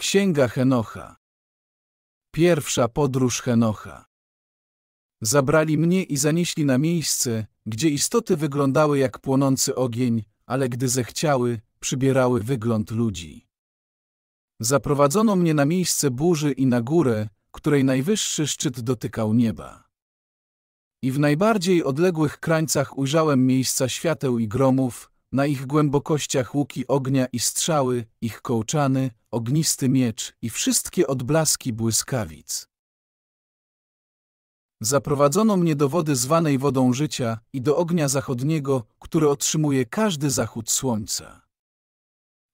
Księga Henocha. Pierwsza podróż Henocha. Zabrali mnie i zanieśli na miejsce, gdzie istoty wyglądały jak płonący ogień, ale gdy zechciały, przybierały wygląd ludzi. Zaprowadzono mnie na miejsce burzy i na górę, której najwyższy szczyt dotykał nieba. I w najbardziej odległych krańcach ujrzałem miejsca świateł i gromów, na ich głębokościach łuki ognia i strzały, ich kołczany, ognisty miecz i wszystkie odblaski błyskawic. Zaprowadzono mnie do wody zwanej wodą życia i do ognia zachodniego, który otrzymuje każdy zachód słońca.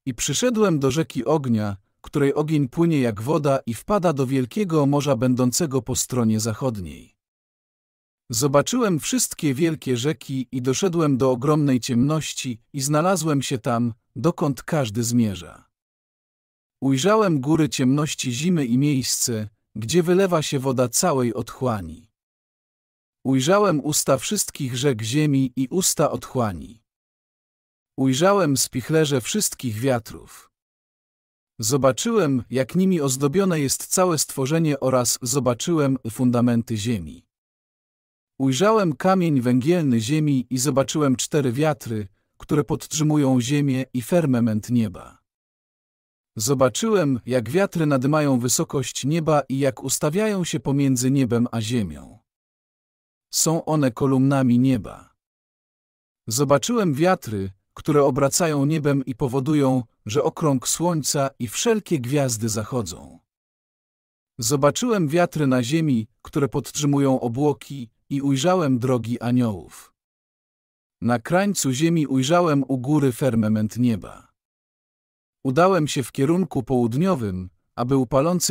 I przyszedłem do rzeki ognia, której ogień płynie jak woda i wpada do wielkiego morza będącego po stronie zachodniej. Zobaczyłem wszystkie wielkie rzeki i doszedłem do ogromnej ciemności i znalazłem się tam, dokąd każdy zmierza. Ujrzałem góry ciemności zimy i miejsce, gdzie wylewa się woda całej otchłani. Ujrzałem usta wszystkich rzek ziemi i usta otchłani. Ujrzałem spichlerze wszystkich wiatrów. Zobaczyłem, jak nimi ozdobione jest całe stworzenie oraz zobaczyłem fundamenty ziemi. Ujrzałem kamień węgielny ziemi i zobaczyłem cztery wiatry, które podtrzymują ziemię i firmament nieba. Zobaczyłem, jak wiatry nadmają wysokość nieba i jak ustawiają się pomiędzy niebem a ziemią. Są one kolumnami nieba. Zobaczyłem wiatry, które obracają niebem i powodują, że okrąg słońca i wszelkie gwiazdy zachodzą. Zobaczyłem wiatry na ziemi, które podtrzymują obłoki i ujrzałem drogi aniołów. Na krańcu ziemi ujrzałem u góry fermament nieba. Udałem się w kierunku południowym, aby był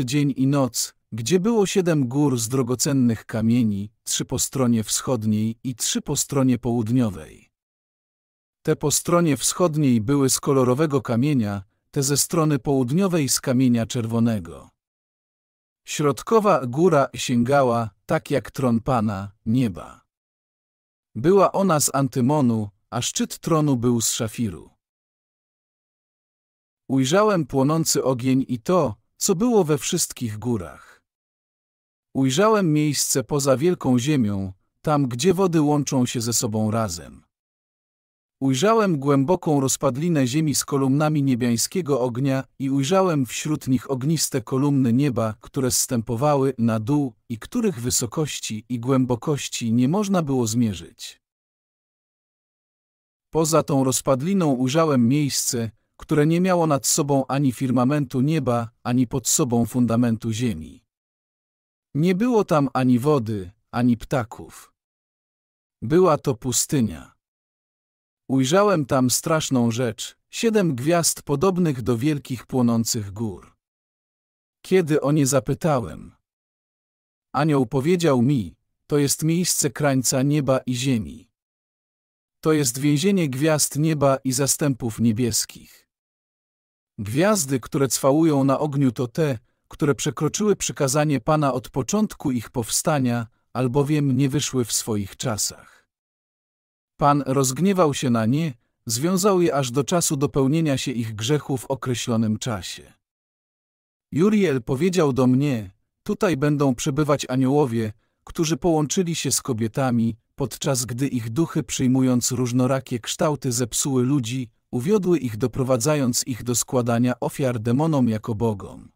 dzień i noc, gdzie było siedem gór z drogocennych kamieni, trzy po stronie wschodniej i trzy po stronie południowej. Te po stronie wschodniej były z kolorowego kamienia, te ze strony południowej z kamienia czerwonego. Środkowa góra sięgała, tak jak tron Pana, nieba. Była ona z antymonu, a szczyt tronu był z szafiru. Ujrzałem płonący ogień i to, co było we wszystkich górach. Ujrzałem miejsce poza wielką ziemią, tam gdzie wody łączą się ze sobą razem. Ujrzałem głęboką rozpadlinę ziemi z kolumnami niebiańskiego ognia i ujrzałem wśród nich ogniste kolumny nieba, które stępowały na dół i których wysokości i głębokości nie można było zmierzyć. Poza tą rozpadliną ujrzałem miejsce, które nie miało nad sobą ani firmamentu nieba, ani pod sobą fundamentu ziemi. Nie było tam ani wody, ani ptaków. Była to pustynia. Ujrzałem tam straszną rzecz, siedem gwiazd podobnych do wielkich płonących gór. Kiedy o nie zapytałem, anioł powiedział mi, to jest miejsce krańca nieba i ziemi. To jest więzienie gwiazd nieba i zastępów niebieskich. Gwiazdy, które cwałują na ogniu to te, które przekroczyły przykazanie Pana od początku ich powstania, albowiem nie wyszły w swoich czasach. Pan rozgniewał się na nie, związał je aż do czasu dopełnienia się ich grzechu w określonym czasie. Juriel powiedział do mnie, tutaj będą przebywać aniołowie, którzy połączyli się z kobietami, podczas gdy ich duchy przyjmując różnorakie kształty zepsuły ludzi, uwiodły ich doprowadzając ich do składania ofiar demonom jako bogom.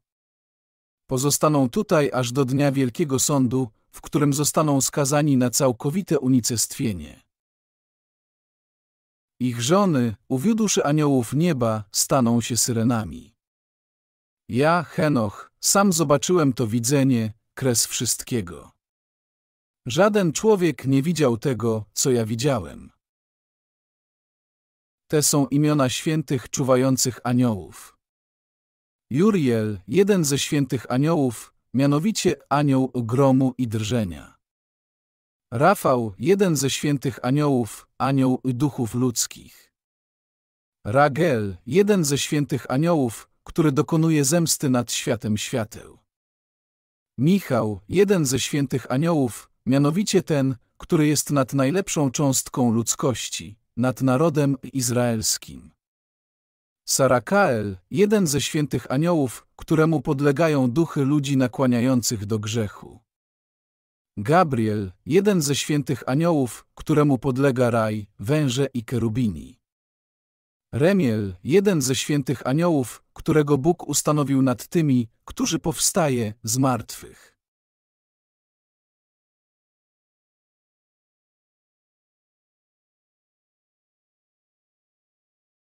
Pozostaną tutaj aż do dnia Wielkiego Sądu, w którym zostaną skazani na całkowite unicestwienie. Ich żony, uwiódłszy aniołów nieba, staną się syrenami. Ja, Henoch, sam zobaczyłem to widzenie, kres wszystkiego. Żaden człowiek nie widział tego, co ja widziałem. Te są imiona świętych czuwających aniołów. Juriel, jeden ze świętych aniołów, mianowicie anioł gromu i drżenia. Rafał, jeden ze świętych aniołów, anioł duchów ludzkich. Ragel, jeden ze świętych aniołów, który dokonuje zemsty nad światem świateł. Michał, jeden ze świętych aniołów, mianowicie ten, który jest nad najlepszą cząstką ludzkości, nad narodem izraelskim. Sarakael, jeden ze świętych aniołów, któremu podlegają duchy ludzi nakłaniających do grzechu. Gabriel, jeden ze świętych aniołów, któremu podlega raj, węże i kerubini. Remiel, jeden ze świętych aniołów, którego Bóg ustanowił nad tymi, którzy powstaje z martwych.